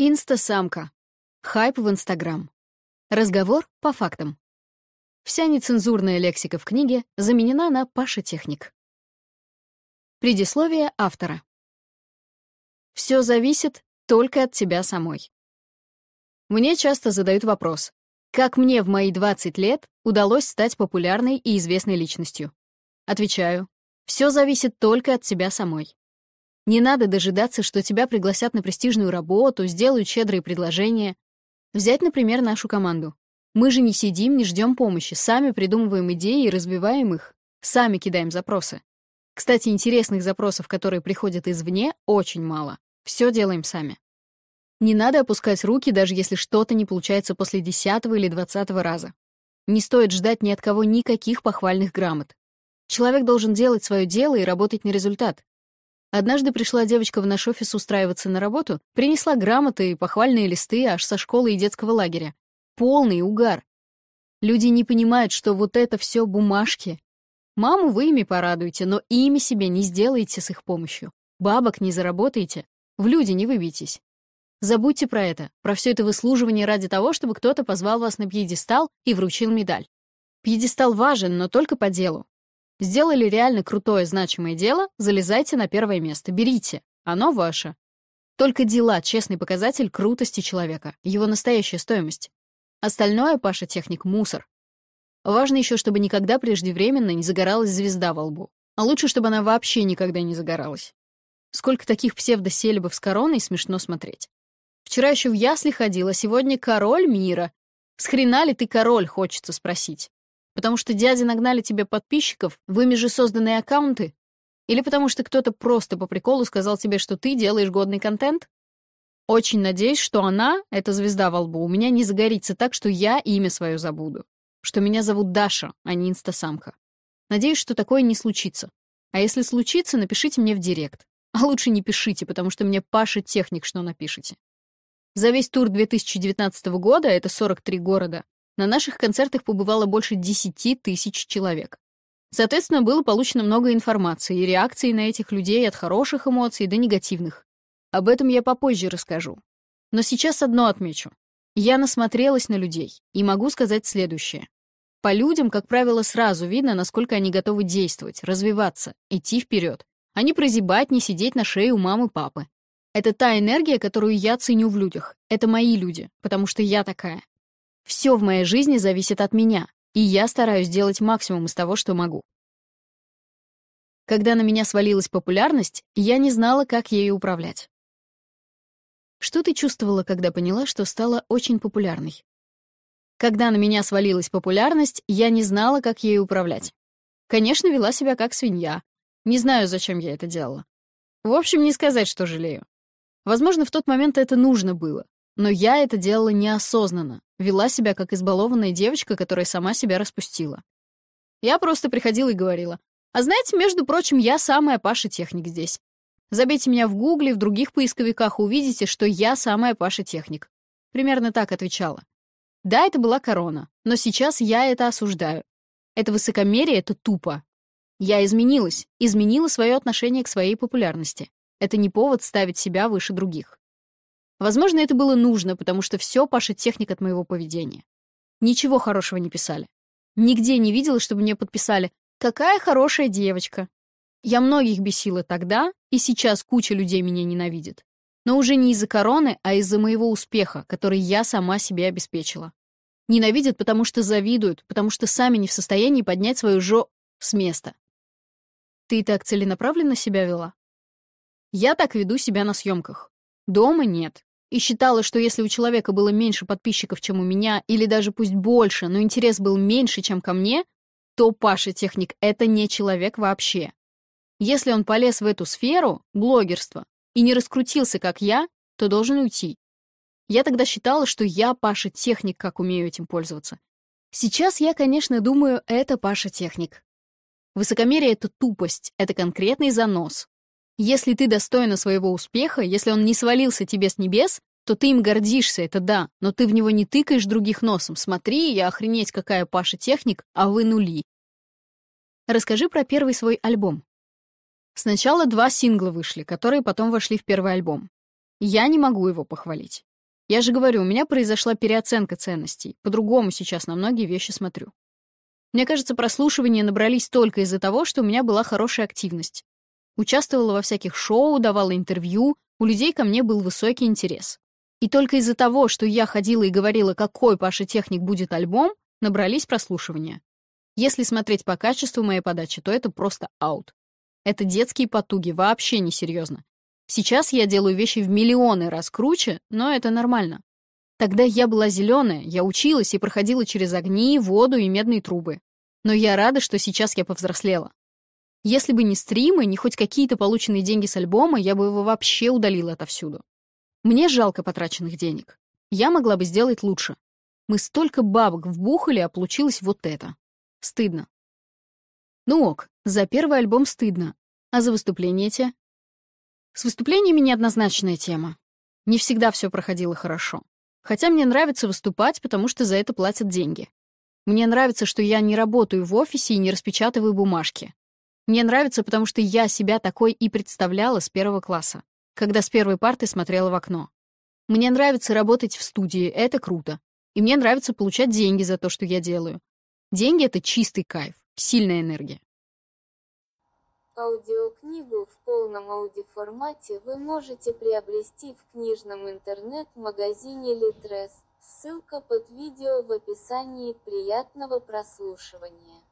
Инстасамка. Хайп в Инстаграм. Разговор по фактам. Вся нецензурная лексика в книге заменена на Паша Техник. Предисловие автора. Все зависит только от тебя самой. Мне часто задают вопрос, как мне в мои 20 лет удалось стать популярной и известной личностью? Отвечаю, все зависит только от тебя самой. Не надо дожидаться, что тебя пригласят на престижную работу, сделают щедрые предложения. Взять, например, нашу команду. Мы же не сидим, не ждем помощи, сами придумываем идеи и разбиваем их. Сами кидаем запросы. Кстати, интересных запросов, которые приходят извне, очень мало. Все делаем сами. Не надо опускать руки, даже если что-то не получается после десятого или двадцатого раза. Не стоит ждать ни от кого никаких похвальных грамот. Человек должен делать свое дело и работать на результат. Однажды пришла девочка в наш офис устраиваться на работу, принесла грамоты и похвальные листы аж со школы и детского лагеря. Полный угар. Люди не понимают, что вот это все бумажки. Маму вы ими порадуете, но ими себе не сделаете с их помощью. Бабок не заработаете, в люди не выбейтесь. Забудьте про это, про все это выслуживание ради того, чтобы кто-то позвал вас на пьедестал и вручил медаль. Пьедестал важен, но только по делу. Сделали реально крутое значимое дело, залезайте на первое место, берите. Оно ваше. Только дела — честный показатель крутости человека, его настоящая стоимость. Остальное, Паша Техник, мусор. Важно еще, чтобы никогда преждевременно не загоралась звезда во лбу. А лучше, чтобы она вообще никогда не загоралась. Сколько таких псевдоселебов с короной смешно смотреть. Вчера еще в ясли ходила, сегодня король мира. С хрена ли ты король, хочется спросить. Потому что дяди нагнали тебе подписчиков в же созданные аккаунты? Или потому что кто-то просто по приколу сказал тебе, что ты делаешь годный контент? Очень надеюсь, что она, эта звезда во лбу, у меня не загорится так, что я имя свое забуду. Что меня зовут Даша, а не инстасамка. Надеюсь, что такое не случится. А если случится, напишите мне в директ. А лучше не пишите, потому что мне Паша техник, что напишите. За весь тур 2019 года, это 43 города, на наших концертах побывало больше 10 тысяч человек. Соответственно, было получено много информации и реакций на этих людей от хороших эмоций до негативных. Об этом я попозже расскажу. Но сейчас одно отмечу. Я насмотрелась на людей и могу сказать следующее. По людям, как правило, сразу видно, насколько они готовы действовать, развиваться, идти вперед, а не прозябать, не сидеть на шее у мамы папы. Это та энергия, которую я ценю в людях. Это мои люди, потому что я такая, все в моей жизни зависит от меня, и я стараюсь делать максимум из того, что могу. Когда на меня свалилась популярность, я не знала, как ею управлять. Что ты чувствовала, когда поняла, что стала очень популярной? Когда на меня свалилась популярность, я не знала, как ею управлять. Конечно, вела себя как свинья. Не знаю, зачем я это делала. В общем, не сказать, что жалею. Возможно, в тот момент это нужно было, но я это делала неосознанно, Вела себя как избалованная девочка, которая сама себя распустила. Я просто приходила и говорила. А знаете, между прочим, я самая Паша Техник здесь. Забейте меня в гугле, в других поисковиках увидите, что я самая Паша Техник. Примерно так отвечала. Да, это была корона, но сейчас я это осуждаю. Это высокомерие, это тупо. Я изменилась, изменила свое отношение к своей популярности. Это не повод ставить себя выше других. Возможно, это было нужно, потому что все Паша техник от моего поведения. Ничего хорошего не писали. Нигде не видела, чтобы мне подписали «Какая хорошая девочка». Я многих бесила тогда, и сейчас куча людей меня ненавидит. Но уже не из-за короны, а из-за моего успеха, который я сама себе обеспечила. Ненавидят, потому что завидуют, потому что сами не в состоянии поднять свою жо... с места. Ты так целенаправленно себя вела? Я так веду себя на съемках. Дома нет и считала, что если у человека было меньше подписчиков, чем у меня, или даже пусть больше, но интерес был меньше, чем ко мне, то Паша Техник — это не человек вообще. Если он полез в эту сферу, блогерство, и не раскрутился, как я, то должен уйти. Я тогда считала, что я Паша Техник, как умею этим пользоваться. Сейчас я, конечно, думаю, это Паша Техник. Высокомерие — это тупость, это конкретный занос. Если ты достойна своего успеха, если он не свалился тебе с небес, то ты им гордишься, это да, но ты в него не тыкаешь других носом. Смотри, я охренеть, какая Паша техник, а вы нули. Расскажи про первый свой альбом. Сначала два сингла вышли, которые потом вошли в первый альбом. Я не могу его похвалить. Я же говорю, у меня произошла переоценка ценностей. По-другому сейчас на многие вещи смотрю. Мне кажется, прослушивания набрались только из-за того, что у меня была хорошая активность. Участвовала во всяких шоу, давала интервью, у людей ко мне был высокий интерес. И только из-за того, что я ходила и говорила, какой Паша Техник будет альбом, набрались прослушивания. Если смотреть по качеству моей подачи, то это просто аут. Это детские потуги, вообще несерьезно. Сейчас я делаю вещи в миллионы раз круче, но это нормально. Тогда я была зеленая, я училась и проходила через огни, воду и медные трубы. Но я рада, что сейчас я повзрослела. Если бы не стримы, не хоть какие-то полученные деньги с альбома, я бы его вообще удалила отовсюду. Мне жалко потраченных денег. Я могла бы сделать лучше. Мы столько бабок вбухали, а получилось вот это. Стыдно. Ну ок, за первый альбом стыдно. А за выступление те? С выступлениями неоднозначная тема. Не всегда все проходило хорошо. Хотя мне нравится выступать, потому что за это платят деньги. Мне нравится, что я не работаю в офисе и не распечатываю бумажки. Мне нравится, потому что я себя такой и представляла с первого класса, когда с первой парты смотрела в окно. Мне нравится работать в студии, это круто. И мне нравится получать деньги за то, что я делаю. Деньги — это чистый кайф, сильная энергия. Аудиокнигу в полном аудиоформате вы можете приобрести в книжном интернет-магазине Литрес. Ссылка под видео в описании. Приятного прослушивания.